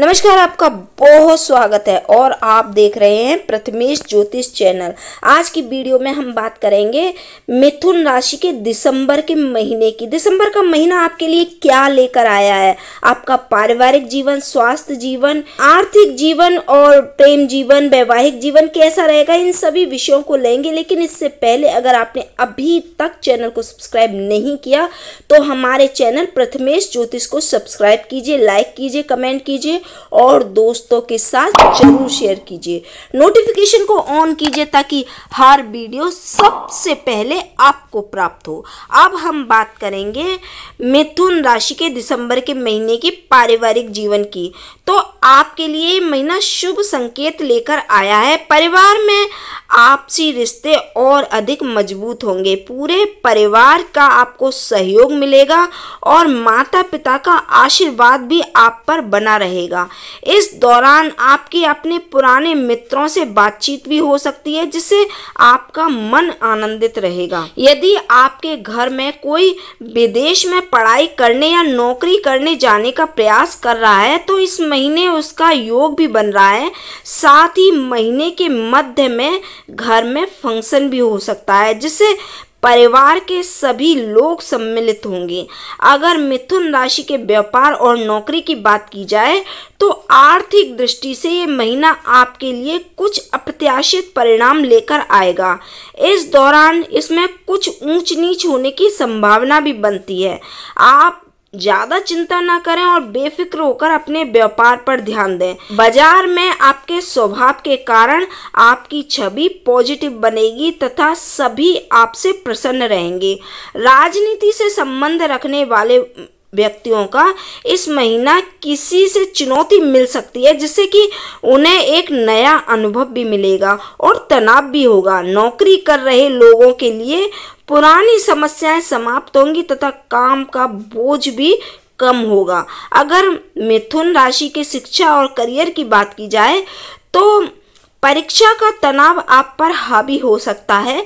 नमस्कार आपका बहुत स्वागत है और आप देख रहे हैं प्रथमेश ज्योतिष चैनल आज की वीडियो में हम बात करेंगे मिथुन राशि के दिसंबर के महीने की दिसंबर का महीना आपके लिए क्या लेकर आया है आपका पारिवारिक जीवन स्वास्थ्य जीवन आर्थिक जीवन और प्रेम जीवन वैवाहिक जीवन कैसा रहेगा इन सभी विषयों को लेंगे लेकिन इससे पहले अगर आपने अभी तक चैनल को सब्सक्राइब नहीं किया तो हमारे चैनल प्रथमेश ज्योतिष को सब्सक्राइब कीजिए लाइक कीजिए कमेंट कीजिए और दोस्तों के साथ जरूर शेयर कीजिए नोटिफिकेशन को ऑन कीजिए ताकि हर वीडियो सबसे पहले आपको प्राप्त हो अब हम बात करेंगे मिथुन राशि के दिसंबर के महीने की पारिवारिक जीवन की तो आपके लिए महीना शुभ संकेत लेकर आया है परिवार में आपसी रिश्ते और अधिक मजबूत होंगे पूरे परिवार का आपको सहयोग मिलेगा और माता पिता का आशीर्वाद भी आप पर बना रहेगा इस दौरान आपके अपने पुराने मित्रों से बातचीत भी हो सकती है जिससे आपका मन आनंदित रहेगा यदि आपके घर में कोई विदेश में पढ़ाई करने या नौकरी करने जाने का प्रयास कर रहा है तो इस महीने उसका योग भी बन रहा है साथ ही महीने के मध्य में घर में फंक्शन भी हो सकता है जिससे परिवार के सभी लोग सम्मिलित होंगे अगर मिथुन राशि के व्यापार और नौकरी की बात की जाए तो आर्थिक दृष्टि से ये महीना आपके लिए कुछ अप्रत्याशित परिणाम लेकर आएगा इस दौरान इसमें कुछ ऊंच नीच होने की संभावना भी बनती है आप ज़्यादा चिंता ना करें और बेफिक्र होकर अपने व्यापार पर ध्यान दें बाजार में आपके स्वभाव के कारण आपकी छवि पॉजिटिव बनेगी तथा सभी आपसे प्रसन्न रहेंगे राजनीति से संबंध रखने वाले व्यक्तियों का इस महीना किसी से चुनौती मिल सकती है जिससे कि उन्हें एक नया अनुभव भी मिलेगा और तनाव भी होगा नौकरी कर रहे लोगों के लिए पुरानी समस्याएं समाप्त होंगी तथा काम का बोझ भी कम होगा अगर मिथुन राशि के शिक्षा और करियर की बात की जाए तो परीक्षा का तनाव आप पर हावी हो सकता है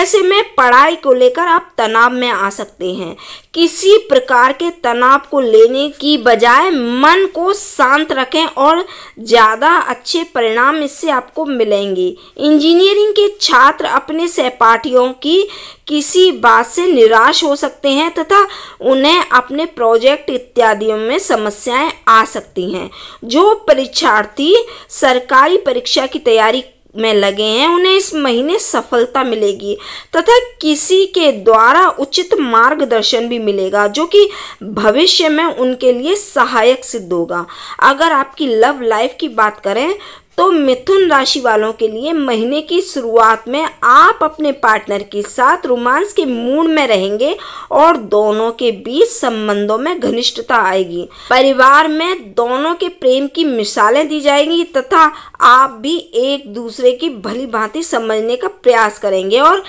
ऐसे में पढ़ाई को लेकर आप तनाव में आ सकते हैं किसी प्रकार के तनाव को लेने की बजाय मन को शांत रखें और ज़्यादा अच्छे परिणाम इससे आपको मिलेंगे इंजीनियरिंग के छात्र अपने सहपाठियों की किसी बात से निराश हो सकते हैं तथा उन्हें अपने प्रोजेक्ट इत्यादियों में समस्याएं आ सकती हैं जो परीक्षार्थी सरकारी परीक्षा की तैयारी में लगे हैं उन्हें इस महीने सफलता मिलेगी तथा किसी के द्वारा उचित मार्गदर्शन भी मिलेगा जो कि भविष्य में उनके लिए सहायक सिद्ध होगा अगर आपकी लव लाइफ की बात करें तो मिथुन राशि वालों के लिए महीने की शुरुआत में आप अपने पार्टनर के साथ रोमांस के मूड में रहेंगे और दोनों के बीच संबंधों में घनिष्ठता आएगी परिवार में दोनों के प्रेम की मिसालें दी जाएंगी तथा आप भी एक दूसरे की भली भांति समझने का प्रयास करेंगे और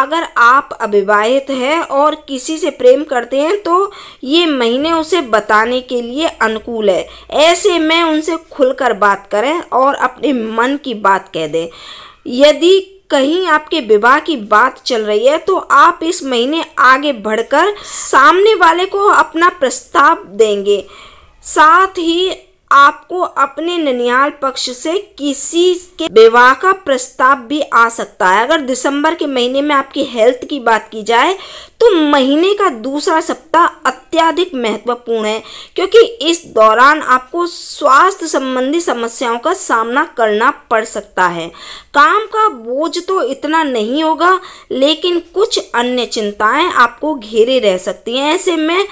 अगर आप अविवाहित हैं और किसी से प्रेम करते हैं तो ये महीने उसे बताने के लिए अनुकूल है ऐसे में उनसे खुलकर बात करें और अपने मन की बात कह दें यदि कहीं आपके विवाह की बात चल रही है तो आप इस महीने आगे बढ़कर सामने वाले को अपना प्रस्ताव देंगे साथ ही आपको अपने ननिहाल पक्ष से किसी के विवाह का प्रस्ताव भी आ सकता है अगर दिसंबर के महीने में आपकी हेल्थ की बात की जाए तो महीने का दूसरा सप्ताह अत्यधिक महत्वपूर्ण है क्योंकि इस दौरान आपको स्वास्थ्य संबंधी समस्याओं का सामना करना पड़ सकता है काम का बोझ तो इतना नहीं होगा लेकिन कुछ अन्य चिंताएं आपको घेरे रह सकती हैं ऐसे में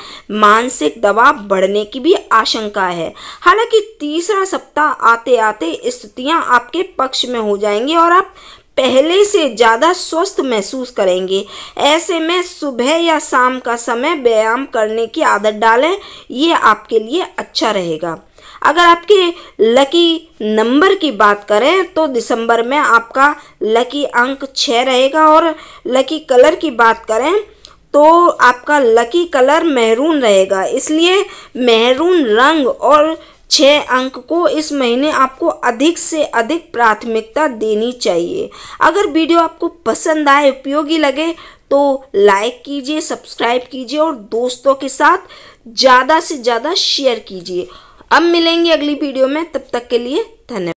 मानसिक दबाव बढ़ने की भी आशंका है हालांकि तीसरा सप्ताह आते आते स्थितियां आपके पक्ष में हो जाएंगी और आप पहले से ज़्यादा स्वस्थ महसूस करेंगे ऐसे में सुबह या शाम का समय व्यायाम करने की आदत डालें ये आपके लिए अच्छा रहेगा अगर आपके लकी नंबर की बात करें तो दिसंबर में आपका लकी अंक छः रहेगा और लकी कलर की बात करें तो आपका लकी कलर मेहरून रहेगा इसलिए मेहरून रंग और छः अंक को इस महीने आपको अधिक से अधिक प्राथमिकता देनी चाहिए अगर वीडियो आपको पसंद आए उपयोगी लगे तो लाइक कीजिए सब्सक्राइब कीजिए और दोस्तों के साथ ज़्यादा से ज़्यादा शेयर कीजिए अब मिलेंगे अगली वीडियो में तब तक के लिए धन्यवाद